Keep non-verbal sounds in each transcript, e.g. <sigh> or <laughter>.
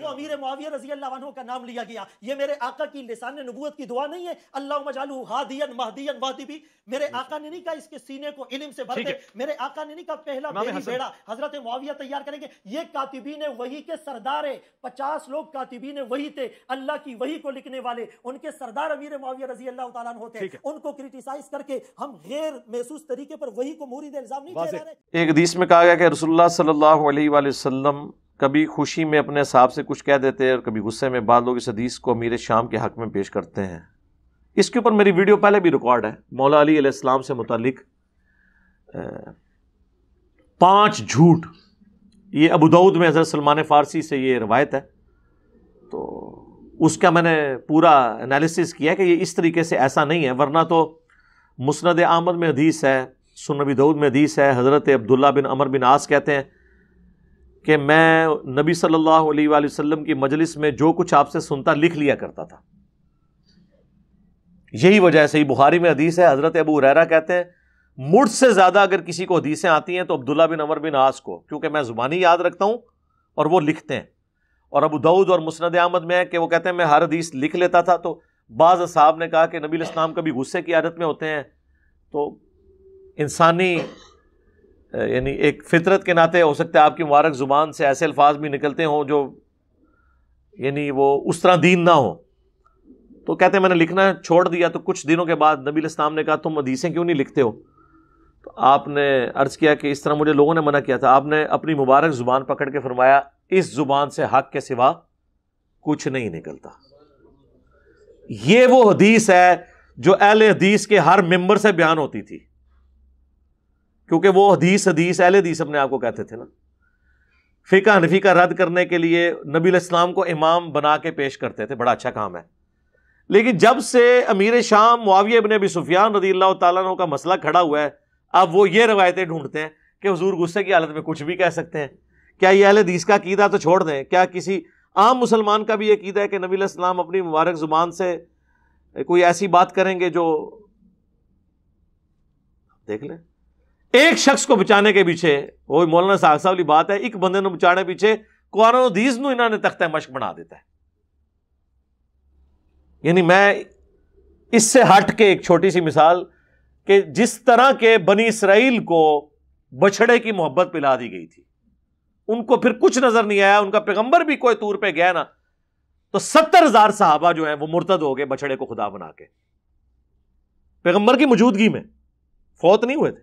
वो अमीर मुआविया रजी अल्लाह का नाम लिया गया ये मेरे आका की लिसान नबूत की दुआ नहीं है अल्लाह मजालू हादियन महदियन वाहदिबी मेरे आका ने नहीं कहा इसके सीने को इलम से भर दे मेरे आका ने नहीं कहा पहला मेरी बेड़ा हजरत मुआविया तैयार करेंगे ये कातिबीन वही के सरदार है पचास लोग कातिबीन वही थे अल्लाह की वही को लिखने वाले उनके सरदार अमीर मुआविया रजी अल्लाह होते उनको क्रिटिसाइज करके हम गैर महसूस तरीके पर वही को मुरीद इल्जाम नहीं एक हदीस में कहा गया कि रसुल्ला सल्लल्लाहु अलैहि वसल्लम कभी खुशी में अपने हिसाब से कुछ कह देते हैं और कभी गुस्से में बाद लोग इस हदीस को अमीर शाम के हक में पेश करते हैं इसके ऊपर मेरी वीडियो पहले भी रिकॉर्ड है मौला अली अलैहिस्सलाम से मुतलक पांच झूठ ये अबू दाऊद में हज़रत सलमान फ़ारसी से ये रवायत है तो उसका मैंने पूरा एनालिसिस किया कि ये इस तरीके से ऐसा नहीं है वरना तो मुस्ंद अहमद में हदीस है सुनबी दाऊद में हदीस है हज़रत अब्दुल्ला बिन अमर बिन आस कहते हैं कि मैं नबी सल्लल्लाहु अलैहि वसल्लम की मजलिस में जो कुछ आपसे सुनता लिख लिया करता था यही वजह से ही बुखारी में हदीस है हजरत अबू रैरा कहते हैं मुझ से ज़्यादा अगर किसी को हदीसें आती हैं तो अब्दुल्ला बिन अमर बिन आस को क्योंकि मैं ज़ुबानी याद रखता हूँ और वो लिखते हैं और अबू दाऊद और मुस्ंद अहमद में है कि वो कहते हैं मैं हर हदीस लिख लेता था तो बाज़ साहब ने कहा कि नबी इस्लाम कभी गुस्से की आदत में होते हैं तो इंसानी यानी एक फितरत के नाते हो सकता है आपकी मुबारक ज़ुबान से ऐसे अल्फाज भी निकलते हों जो यानी वो उस तरह दीन ना हो तो कहते हैं मैंने लिखना छोड़ दिया तो कुछ दिनों के बाद नबी इस्लाम ने कहा तुम हदीसें क्यों नहीं लिखते हो तो आपने अर्ज़ किया कि इस तरह मुझे लोगों ने मना किया था आपने अपनी मुबारक ज़ुबान पकड़ के फरमाया इस ज़ुबान से हक के सिवा कुछ नहीं निकलता ये वो हदीस है जो अहल हदीस के हर मेंबर से बयान होती थी क्योंकि वो हदीस हदीस अहल हदीस अपने आप को कहते थे ना फ़िका हनफी का रद्द करने के लिए नबी इस्लाम को इमाम बना के पेश करते थे बड़ा अच्छा काम है लेकिन जब से अमीर शाम मुआविया इबन अबी सुफियान रदी अल्लाह तु का मसला खड़ा हुआ है अब वो ये रवायतें ढूंढते हैं कि हजूर गुस्से की हालत में कुछ भी कह सकते हैं क्या ये अहल हदीस का कीदा तो छोड़ दें क्या किसी आम मुसलमान का भी यह कीदा है कि नबी इस्लाम अपनी मुबारक ज़ुबान से कोई ऐसी बात करेंगे जो देख लें एक शख्स को बचाने के पीछे वो मौलाना साहब साहब ਦੀ बात है एक बंदे बचाने पीछे ਪਿੱਛੇ ਕੁਰਾਨ ਹਦੀਸ ਨੂੰ बना देता है यानी मैं इससे हट के एक छोटी सी मिसाल कि जिस तरह के बनी इसराइल को बछड़े की मोहब्बत पिला दी गई थी उनको फिर कुछ नजर नहीं आया उनका पैगंबर भी कोई तूर पे गया ना तो सत्तर हजार साहबा जो है वो मुर्तद हो गए बछड़े को खुदा बना के पैगंबर की मौजूदगी में फौत नहीं हुए थे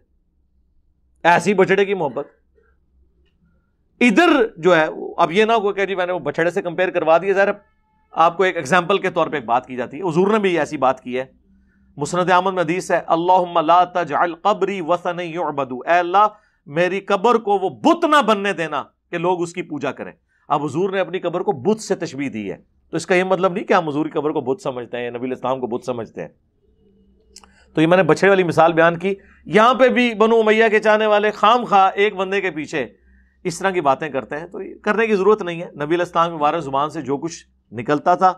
ऐसी बछड़े की मोहब्बत इधर जो है अब ये ना हो कि जी मैंने वो बछड़े से कंपेयर करवा दिया ज़रा आपको एक एग्जाम्पल के तौर पर एक बात की जाती है हजूर ने भी ऐसी बात की है मुसनद अहमद में है अल्लाह कबरी वसन अल्लाह मेरी कब्र को वो बुत ना बनने देना कि लोग उसकी पूजा करें अब हजूर ने अपनी कब्र को बुत से तशबी दी है तो इसका यह मतलब नहीं कि हम हजूर की कब्र को बुत समझते हैं या नबी इस्लाम को बुत समझते हैं तो ये मैंने बछड़े वाली मिसाल बयान की यहाँ पे भी बनो मैया के चाहने वाले खाम खा एक बंदे के पीछे इस तरह की बातें करते हैं तो ये करने की ज़रूरत नहीं है नबी इस्लाम मुबारक ज़ुबान से जो कुछ निकलता था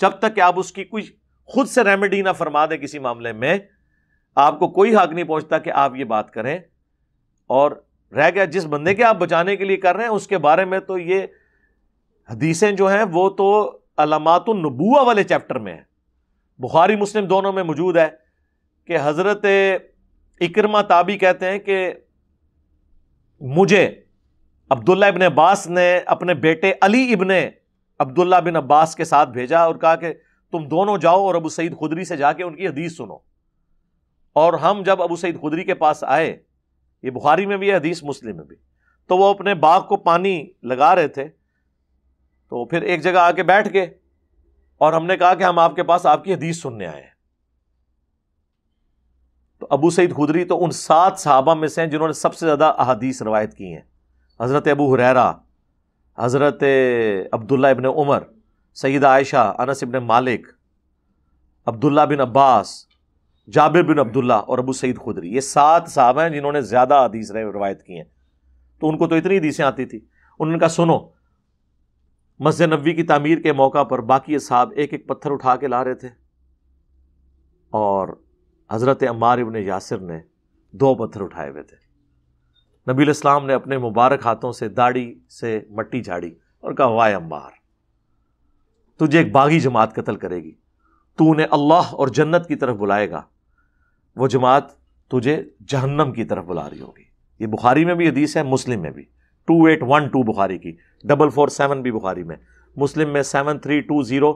जब तक कि आप उसकी कुछ खुद से रेमेडी ना फरमा दें किसी मामले में आपको कोई हक नहीं पहुंचता कि आप ये बात करें और रह गया जिस बंदे के आप बचाने के लिए कर रहे हैं उसके बारे में तो ये हदीसें जो हैं वो तो अलामत नबूआ वाले चैप्टर में है बुखारी मुस्लिम दोनों में मौजूद है कि हज़रत इक्रमा ताबी कहते हैं कि मुझे अब्दुल्ला इबन अब्बास ने अपने बेटे अली इबन अब्दुल्ला बिन अब्बास के साथ भेजा और कहा कि तुम दोनों जाओ और अबू सईद खुदरी से जाके उनकी हदीस सुनो और हम जब अबू सईद खुदरी के पास आए ये बुखारी में भी है हदीस मुस्लिम में भी तो वो अपने बाग को पानी लगा रहे थे तो फिर एक जगह आके बैठ गए और हमने कहा कि हम आपके पास आपकी हदीस सुनने आए हैं तो अबू सईद खुदरी तो उन सात सहाबा में से हैं जिन्होंने सबसे ज़्यादा अहदीस रवायत की हैं हज़रत अबू हुरैरा हज़रत अब्दुल्ला इबन उमर सईद आयशा अनस इबन मालिक अब्दुल्ला बिन अब्बास जाबिर बिन अब्दुल्ला और अबू सईद खुदरी ये सात साहब हैं जिन्होंने ज़्यादा हदीस रवायत की हैं तो उनको तो इतनी हदीसें आती थी उनका सुनो मस्जिद नबी की तमीर के मौका पर बाकी साहब एक एक पत्थर उठा के ला रहे थे और हज़रत अम्मार इबन यासिर ने दो पत्थर उठाए हुए थे नबी इस्लाम ने अपने मुबारक हाथों से दाढ़ी से मट्टी झाड़ी और कहा वाय अम्बार तुझे एक बागी जमात कत्ल करेगी तू उन्हें अल्लाह और जन्नत की तरफ बुलाएगा वो जमात तुझे जहन्नम की तरफ बुला रही होगी ये बुखारी में भी हदीस है मुस्लिम में भी टू एट वन टू बुखारी की डबल फोर सेवन भी बुखारी में मुस्लिम में seven three two zero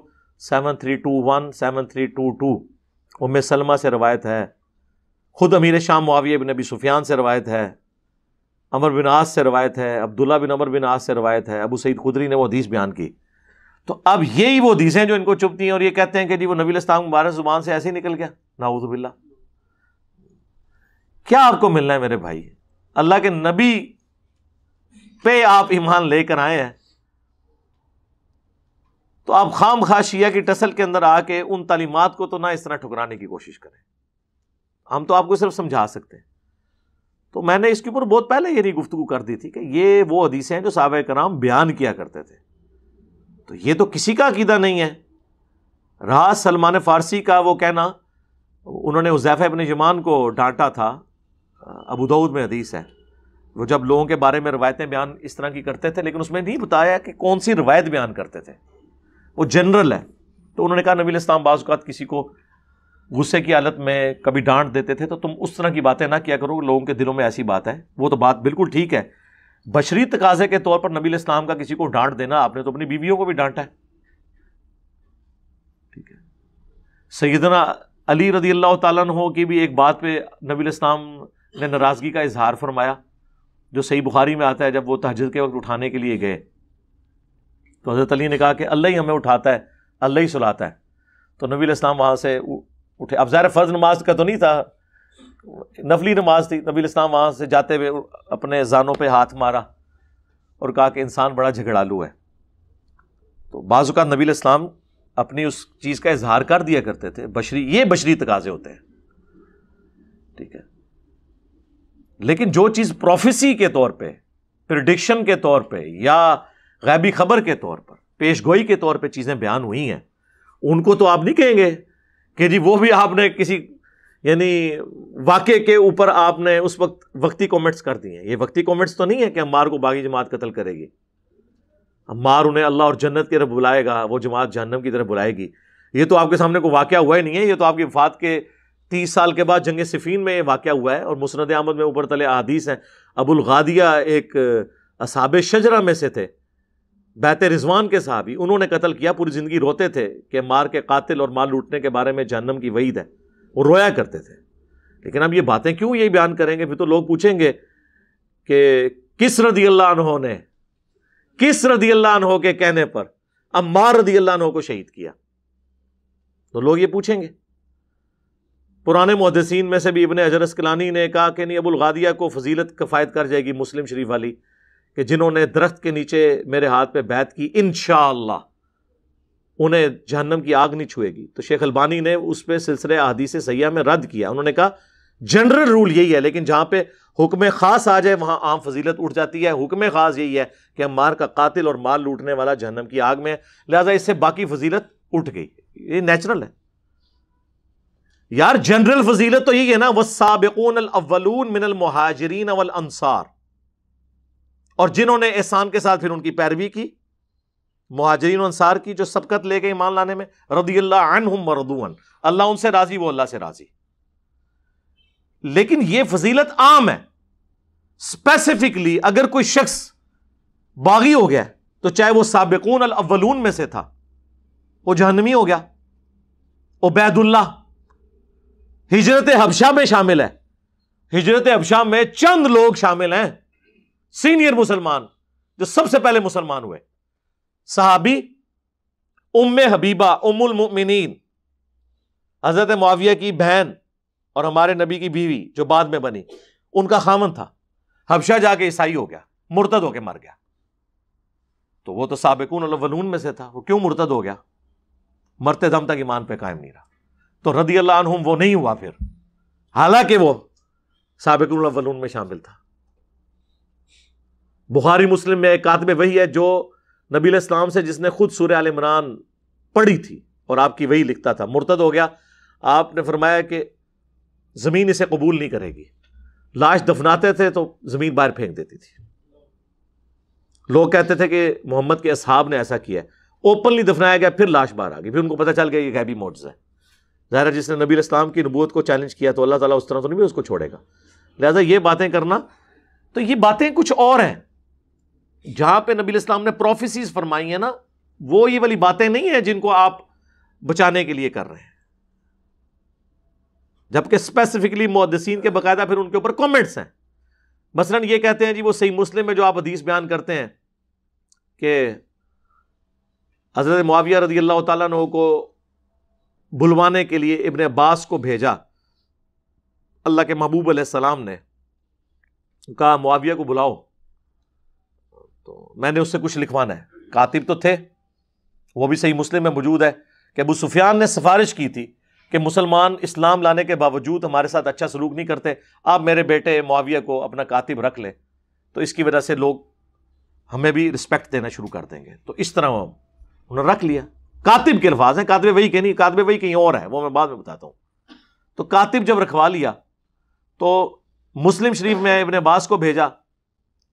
seven three two one seven three two two उम सलमा से रवायत है ख़ुद अमीर शाम माविया बिन नबी सुफियान से रवायत है अमर बिन आस से रवायत है अब्दुल्ला बिन अमर बिन आस से रवायत है अबू सईद खुदरी ने वो हदीस बयान की तो अब यही वो हदीसें जो इनको चुपती हैं और ये कहते हैं कि जी वो नबी इस्लाम मुबारक ज़ुबान से ऐसे ही निकल गया नाउज़बिल्ला क्या आपको मिलना है मेरे भाई अल्लाह के नबी पे आप ईमान लेकर आए हैं तो आप खाम खा शिया की टसल के अंदर आके उन तालीमत को तो ना इस तरह ठुकराने की कोशिश करें हम तो आपको सिर्फ समझा सकते हैं तो मैंने इसके ऊपर बहुत पहले ये गुफ्तु कर दी थी कि ये वो हदीसें हैं जो साहब कराम बयान किया करते थे तो ये तो किसी का अकीदा नहीं है रहा सलमान फ़ारसी का वो कहना उन्होंने उजैफ़ इबन जमान को डांटा था अबू में हदीस है वो जब लोगों के बारे में रवायतें बयान इस तरह की करते थे लेकिन उसमें नहीं बताया कि कौन सी रवायत बयान करते थे वो जनरल है तो उन्होंने कहा नबी इस्लाम बाज़ात किसी को गुस्से की हालत में कभी डांट देते थे तो तुम उस तरह की बातें ना किया करो लोगों के दिलों में ऐसी बात है वो तो बात बिल्कुल ठीक है बशरी तकाजे के तौर पर नबी इस्लाम का किसी को डांट देना आपने तो अपनी बीवियों को भी डांटा है ठीक है सैदना अली रदी अल्लाह तु की भी एक बात पे नबी इस्लाम ने नाराज़गी का इजहार फरमाया जो सही बुखारी में आता है जब वो तहजद के वक्त उठाने के लिए गए तो हज़रत अली ने कहा कि अल्लाह ही हमें उठाता है अल्लाह ही सुलाता है तो नबी इस्लाम वहाँ से उठे अब ज़ाहिर फ़र्ज नमाज का तो नहीं था नफली नमाज थी नबी इस्लाम वहाँ से जाते हुए अपने जानों पर हाथ मारा और कहा कि इंसान बड़ा झगड़ालू है तो बाज़ का नबी इस्लाम अपनी उस चीज़ का इजहार कर दिया करते थे बशरी ये बशरी तकाजे होते हैं ठीक है लेकिन जो चीज़ प्रोफेसी के तौर पे प्रडिक्शन के तौर पे या गैबी खबर के तौर पर पेश गोई के तौर पर चीज़ें बयान हुई हैं उनको तो आप नहीं कहेंगे कि जी वो भी आपने किसी यानी वाक़ के ऊपर आपने उस वक्त वक्ती कॉमेंट्स कर दिए हैं ये वक्ती कॉमेंट्स तो नहीं है कि अम्मार को बागी जमात कतल करेगी अम्मार उन्हें अल्लाह और जन्नत की तरफ बुलाएगा वो जमात जहनम की तरफ बुलाएगी ये तो आपके सामने को वाक़ हुआ ही नहीं है ये तो आपकी वफात के तीस साल के बाद जंग सिफीन में ये वाक़ हुआ है और मुसरद अहमद में ऊपर तले अदीस हैं अबुल गादिया एक असाब शजरा में से थे बहत रिजवान के साहब ही उन्होंने कत्ल किया पूरी ज़िंदगी रोते थे कि मार के कातिल और माल लूटने के बारे में जहन्नम की वहीद है वो रोया करते थे लेकिन अब ये बातें क्यों यही बयान करेंगे फिर तो लोग पूछेंगे कि किस रदी अल्लाह ने किस रदी अल्लाह के कहने पर अम्मार रदी अल्लाह को शहीद किया तो लोग ये पूछेंगे पुराने मुहदसिन में से भी इबन अजरस कलानी ने कहा कि नहीं अबुल गादिया को फजीलत कफ़ायत कर जाएगी मुस्लिम शरीफ वाली कि जिन्होंने दरख्त के नीचे मेरे हाथ पे बैत की इन उन्हें जहन्नम की आग नहीं छुएगी तो शेख अलबानी ने उस पर सिलसिले अहदीस सयाह में रद्द किया उन्होंने कहा जनरल रूल यही है लेकिन जहां पर हुक्म खास आ जाए वहां आम फजीलत उठ जाती है हुक्म खास यही है कि हम मार का कातिल और माल लूटने वाला जहनम की आग में है लिहाजा इससे बाकी फजीलत उठ गई ये नेचुरल है यार जनरल फजीलत तो यही है ना वह साबिकून अव्वलून मिनल महाजरीन अवल अंसार और जिन्होंने एहसान के साथ फिर उनकी पैरवी की महाजरीन अंसार की जो सबकत ले गए ईमान लाने में रदी अनहम रदून अल्लाह उनसे राजी वो अल्लाह से राजी लेकिन यह फजीलत आम है स्पेसिफिकली अगर कोई शख्स बागी हो गया तो चाहे वह सबकून अल अवलून में से था वह जहनवी हो गया उबैदुल्ला हिजरत हबशा में शामिल है हिजरत हबशा में चंद लोग शामिल हैं सीनियर मुसलमान जो सबसे पहले मुसलमान हुए सहाबी उम हबीबा उमुल मुमिनीन हजरत माविया की बहन और हमारे नबी की बीवी जो बाद में बनी उनका खामन था हबशा जाके ईसाई हो गया मुर्तद होके मर गया तो वो तो सबकून वलून में से था वो क्यों मुर्तद हो गया मरते दम तक ईमान पे कायम नहीं रहा तो रदी अल्लाह वो नहीं हुआ फिर हालांकि वो सबकून वलून में शामिल था बुखारी मुस्लिम में एक आदमी वही है जो नबी इस्लाम से जिसने खुद सूर्य आल इमरान पढ़ी थी और आपकी वही लिखता था मुर्तद हो गया आपने फरमाया कि ज़मीन इसे कबूल नहीं करेगी लाश दफनाते थे तो ज़मीन बाहर फेंक देती थी लोग कहते थे कि मोहम्मद के असहाब ने ऐसा किया ओपनली दफनाया गया फिर लाश बाहर आ गई फिर उनको पता चल गया ये गैबी मोड्स है जहरा जिसने नबी इस्लाम की नबूत को चैलेंज किया तो अल्लाह ताला उस तरह तो नहीं भी उसको छोड़ेगा लिहाजा ये बातें करना तो ये बातें कुछ और हैं जहां पे नबी इस्लाम ने प्रोफेसीज फरमाई है ना वो ये वाली बातें नहीं है जिनको आप बचाने के लिए कर रहे हैं जबकि स्पेसिफिकली मुहदसिन के बाकायदा फिर उनके ऊपर कमेंट्स हैं मसलन ये कहते हैं जी वो सही मुस्लिम में जो आप हदीस बयान करते हैं कि हज़रत मुआविया रजी अल्लाह तु को बुलवाने के लिए इबन अब्बास को भेजा अल्लाह के महबूब सलाम ने कहा मुआविया को बुलाओ तो मैंने उससे कुछ लिखवाना है कातिब तो थे वो भी सही मुस्लिम में मौजूद है कि अबू सुफियान ने सिफारिश की थी कि मुसलमान इस्लाम लाने के बावजूद हमारे साथ अच्छा सलूक नहीं करते आप मेरे बेटे मुआविया को अपना कातिब रख लें तो इसकी वजह से लोग हमें भी रिस्पेक्ट देना शुरू कर देंगे तो इस तरह उन्होंने रख लिया कातिब के अल्फाज हैं कातिब वही कहीं कातिब वही कहीं और है वो मैं बाद में बताता हूँ तो कातिब जब रखवा लिया तो मुस्लिम शरीफ में इबन अब्बास को भेजा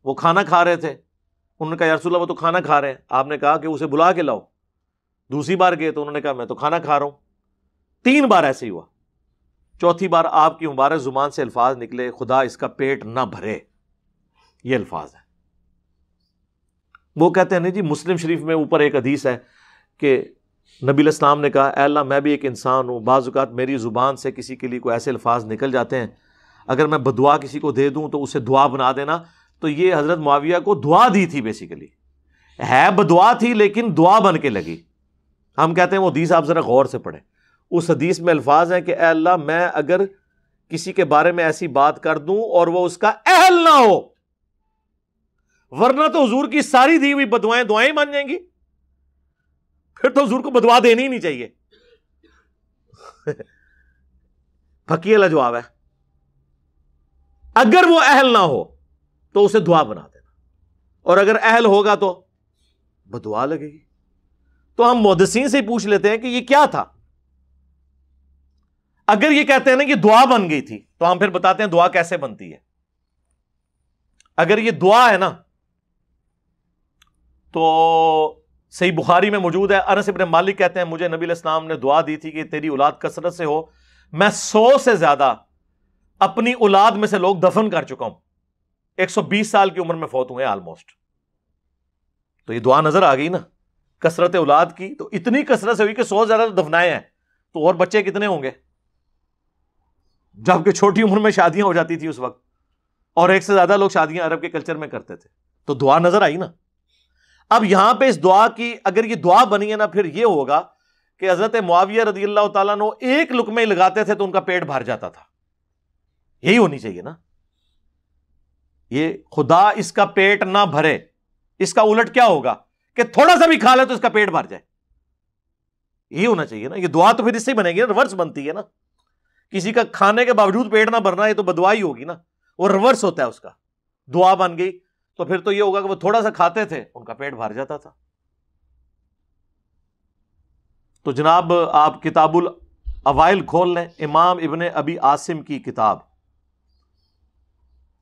वो खाना खा रहे थे उन्होंने कहा यारसुल्ला वो तो खाना खा रहे हैं आपने कहा कि उसे बुला के लाओ दूसरी बार गए तो उन्होंने कहा मैं तो खाना खा रहा हूं तीन बार ऐसे ही हुआ चौथी बार आपकी मुबारक जुबान से अल्फाज निकले खुदा इसका पेट ना भरे ये अल्फाज है वो कहते हैं नहीं जी मुस्लिम शरीफ में ऊपर एक अदीस है कि नबी इस्लाम ने कहा अल्लाह मैं भी एक इंसान हूं बाजुकात मेरी ज़ुबान से किसी के लिए कोई ऐसे अल्फाज निकल जाते हैं अगर मैं बदुआ किसी को दे दूं तो उसे दुआ बना देना तो ये हज़रत मुआविया को दुआ दी थी बेसिकली है बदुआ थी लेकिन दुआ बन के लगी हम कहते हैं वो हदीस आप ज़रा गौर से पढ़ें उस हदीस में अल्फाज हैं कि अल्लाह मैं अगर किसी के बारे में ऐसी बात कर दूं और वो उसका अहल ना हो वरना तो हजूर की सारी दी हुई बदुआएं दुआएं मान जाएंगी फिर तो हजूर को बदवा देनी ही नहीं चाहिए <laughs> फकीला जवाब है अगर वो अहल ना हो तो उसे दुआ बना देना और अगर अहल होगा तो बदुआ लगेगी तो हम मोदसिन से पूछ लेते हैं कि ये क्या था अगर ये कहते हैं ना कि दुआ बन गई थी तो हम फिर बताते हैं दुआ कैसे बनती है अगर ये दुआ है ना तो सही बुखारी में मौजूद है अनस इबन मालिक कहते हैं मुझे नबी इस्लाम ने दुआ दी थी कि तेरी औलाद कसरत से हो मैं सौ से ज्यादा अपनी औलाद में से लोग दफन कर चुका हूं 120 साल की उम्र में फौत हुए ऑलमोस्ट तो ये दुआ नजर आ गई ना कसरत औलाद की तो इतनी कसरत से हुई कि सौ ज्यादा तो दफनाए हैं तो और बच्चे कितने होंगे जबकि छोटी उम्र में शादियां हो जाती थी उस वक्त और एक से ज्यादा लोग शादियां अरब के कल्चर में करते थे तो दुआ नजर आई ना अब यहां पे इस दुआ की अगर ये दुआ बनी है ना फिर ये होगा कि हजरत मुआविया रजी अल्लाह लुक एक लुकमे लगाते थे तो उनका पेट भर जाता था यही होनी चाहिए ना ये खुदा इसका पेट ना भरे इसका उलट क्या होगा कि थोड़ा सा भी खा ले तो इसका पेट भर जाए ये होना चाहिए ना ये दुआ तो फिर इससे ही बनेगी ना रिवर्स बनती है ना किसी का खाने के बावजूद पेट ना भरना ये तो बदवाई होगी ना वो रिवर्स होता है उसका दुआ बन गई तो फिर तो ये होगा कि वो थोड़ा सा खाते थे उनका पेट भर जाता था तो जनाब आप किताबुल अवाइल खोल लें इमाम इबन अबी आसिम की किताब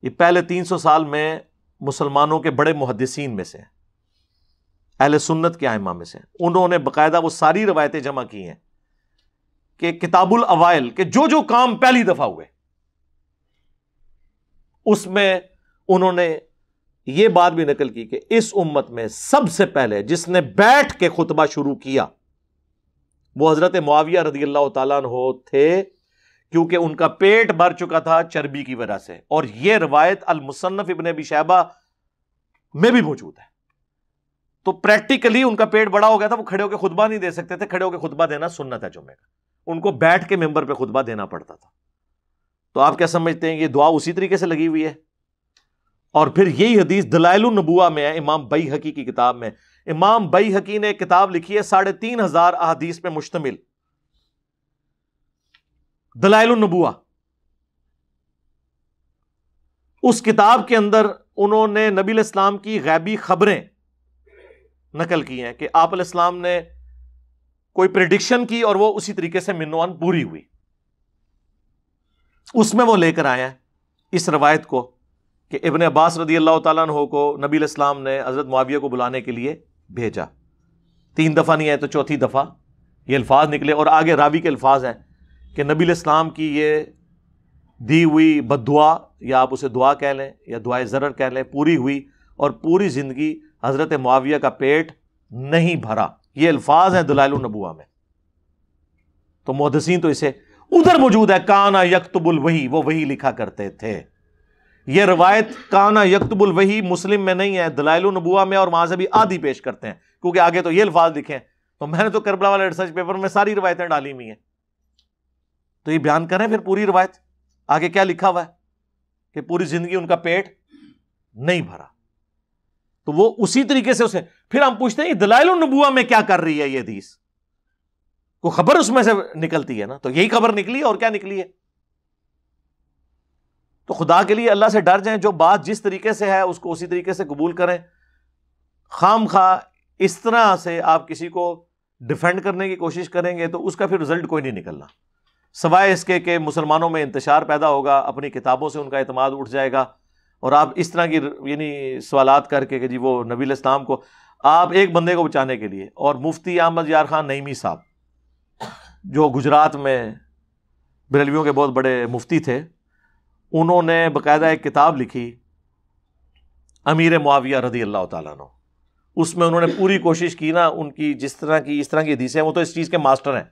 ये पहले तीन सौ साल में मुसलमानों के बड़े मुहदसिन में से अहल सुन्नत के आयमा में से उन्होंने बाकायदा वो सारी रवायतें जमा की हैं कि किताबुल अवाइल के जो जो काम पहली दफ़ा हुए उसमें उन्होंने ये बात भी नकल की कि इस उम्मत में सबसे पहले जिसने बैठ के खुतबा शुरू किया वो हज़रत मुआविया रदी अल्लाह तला थे क्योंकि उनका पेट भर चुका था चर्बी की वजह से और यह रवायत अलमुसन्फ इबन अबी शहबा में भी मौजूद है तो प्रैक्टिकली उनका पेट बड़ा हो गया था वो खड़े होकर खुतबा नहीं दे सकते थे खड़े होकर खुतबा देना सुनना था जुम्मे का उनको बैठ के मेंबर पे खुतबा देना पड़ता था तो आप क्या समझते हैं ये दुआ उसी तरीके से लगी हुई है और फिर यही हदीस दलाइल नबुआ में है इमाम बई हकी की किताब में इमाम बई हकी ने किताब लिखी है साढ़े तीन हजार अहदीस पर मुश्तमिल दलाइल नबुआ उस किताब के अंदर उन्होंने नबी इस्लाम की गैबी खबरें नकल की हैं कि आप इस्लाम ने कोई प्रिडिक्शन की और वो उसी तरीके से मिनवान पूरी हुई उसमें वो लेकर आए हैं इस रवायत को कि इबन अब्बास रदी अल्लाह तु को नबी इस्लाम ने हज़रत माविया को बुलाने के लिए भेजा तीन दफ़ा नहीं आए तो चौथी दफ़ा ये अल्फाज निकले और आगे रावी के अल्फाज हैं कि नबी इस्लाम की ये दी हुई बद दुआ या आप उसे दुआ कह लें या दुआ ज़र कह लें पूरी हुई और पूरी ज़िंदगी हज़रत मुआविया का पेट नहीं भरा ये अल्फाज हैं दलाल नबुआ में तो मुहदसिन तो इसे उधर मौजूद है काना यकतबुल वही वो वही लिखा करते थे यह रवायत काना यकतबुल वही मुस्लिम में नहीं है दलाइल नबुआ में और वहां से भी आदि पेश करते हैं क्योंकि आगे तो ये अल्फाज लिखे हैं तो मैंने तो करबला वाले रिसर्च पेपर में सारी रवायतें डाली हुई हैं तो ये बयान करें फिर पूरी रिवायत आगे क्या लिखा हुआ है कि पूरी जिंदगी उनका पेट नहीं भरा तो वो उसी तरीके से उसे फिर हम पूछते हैं दलाइल नबुआ में क्या कर रही है ये दीस को खबर उसमें से निकलती है ना तो यही खबर निकली और क्या निकली है तो खुदा के लिए अल्लाह से डर जाए जो बात जिस तरीके से है उसको उसी तरीके से कबूल करें खाम खा इस तरह से आप किसी को डिफेंड करने की कोशिश करेंगे तो उसका फिर रिजल्ट कोई नहीं निकलना सवाए इसके कि मुसलमानों में इंतशार पैदा होगा अपनी किताबों से उनका अतमाद उठ जाएगा और आप इस तरह की यानी सवाल करके कि जी वो नबील इस्लाम को आप एक बंदे को बचाने के लिए और मुफ्ती अहमद यार खान नईमी साहब जो गुजरात में बरेलवियों के बहुत बड़े मुफ्ती थे उन्होंने बाकायदा एक किताब लिखी अमीर मुआविया रदी अल्लाह ताला उसमें उन्होंने पूरी कोशिश की ना उनकी जिस तरह की इस तरह की हदीसें वो तो इस चीज़ के मास्टर हैं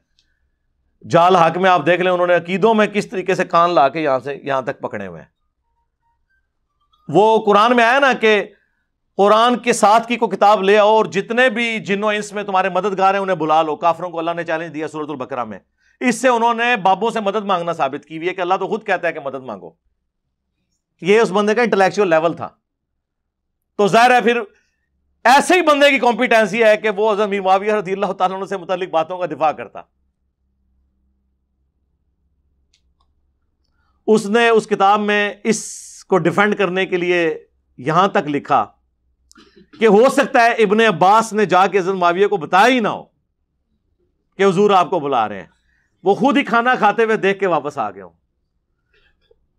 जाल हक में आप देख लें उन्होंने अकीदों में किस तरीके से कान ला के यहां से यहां तक पकड़े हुए वो कुरान में आया ना कि कुरान के साथ की को किताब ले आओ और जितने भी जिनों इंस में तुम्हारे मददगार हैं उन्हें बुला लो काफरों को अल्लाह ने चैलेंज दिया सूरतुल बकरा में इससे उन्होंने बाबों से मदद मांगना साबित की हुई है कि अल्लाह तो खुद कहता है कि मदद मांगो ये उस बंदे का इंटेलेक्चुअल लेवल था तो जाहिर है फिर ऐसे ही बंदे की कॉम्पिटेंसी है कि वो अजमी माविया रदी अल्लाह से मुतलिक बातों का दिफा करता उसने उस किताब में इसको डिफेंड करने के लिए यहां तक लिखा कि हो सकता है इबन अब्बास ने जाके हजरत माविया को बताया ही ना हो कि हजूर आपको बुला रहे हैं वो खुद ही खाना खाते हुए देख के वापस आ गया हो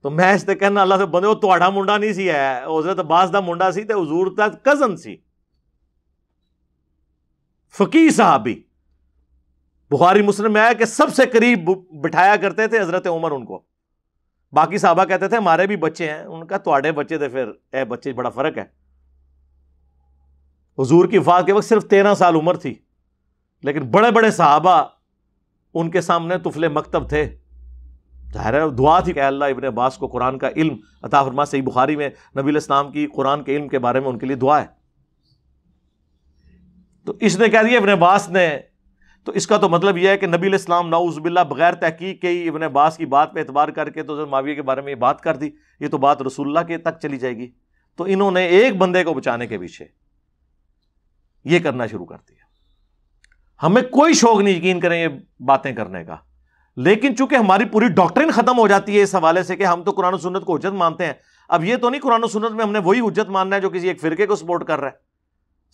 तो मैं इसते कहना अल्लाह से बंदे वो थोड़ा मुंडा नहीं सी है हजरत अब्बास का मुंडा सी तो हजूर का कजन सी फकीर साहबी बुखारी मुस्लिम में आया कि सबसे करीब बिठाया करते थे हजरत उमर उनको बाकी साहबा कहते थे हमारे भी बच्चे हैं उनका थोड़े बच्चे थे फिर ए बच्चे बड़ा फ़र्क है हजूर की वफात के वक्त सिर्फ तेरह साल उम्र थी लेकिन बड़े बड़े साहबा उनके सामने तुफले मकतब थे जाहिर है दुआ थी कि अल्लाह इबन अब्बास को कुरान का इल्म अता फरमा सही बुखारी में नबी इस्लाम की कुरान के इल्म के बारे में उनके लिए दुआ है तो इसने कह दिया इबन अब्बास ने तो इसका तो मतलब यह है कि नबी इस्लाम नाउज़बिल्ला बगैर तहकीक के ही इबन बास की बात पर एतबार करके तो माविया के बारे में ये बात कर दी ये तो बात रसुल्ला के तक चली जाएगी तो इन्होंने एक बंदे को बचाने के पीछे ये करना शुरू कर दिया हमें कोई शौक नहीं यकीन करें ये बातें करने का लेकिन चूंकि हमारी पूरी डॉक्ट्रिन खत्म हो जाती है इस हवाले से कि हम तो कुरान सुनत को हजत मानते हैं अब ये तो नहीं कुरान सुनत में हमने वही हजत मानना है जो किसी एक फिरके को सपोर्ट कर रहा है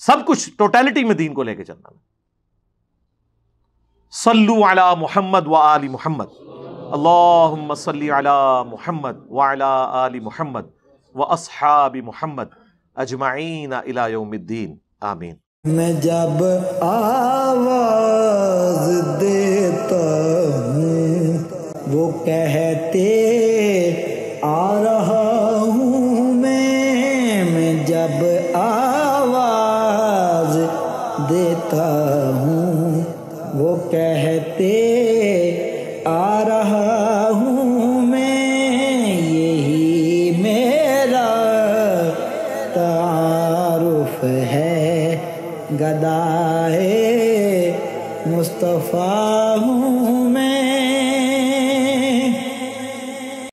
सब कुछ टोटेलिटी में दीन को लेकर चलना है सल्लु अला मोहम्मद व आली मोहम्मद अल्लाहुम्म सल्लि अला मोहम्मद व अला आली मोहम्मद व असहाबी मोहम्मद अजमाइन इला यौमिद्दीन आमीन मैं जब far.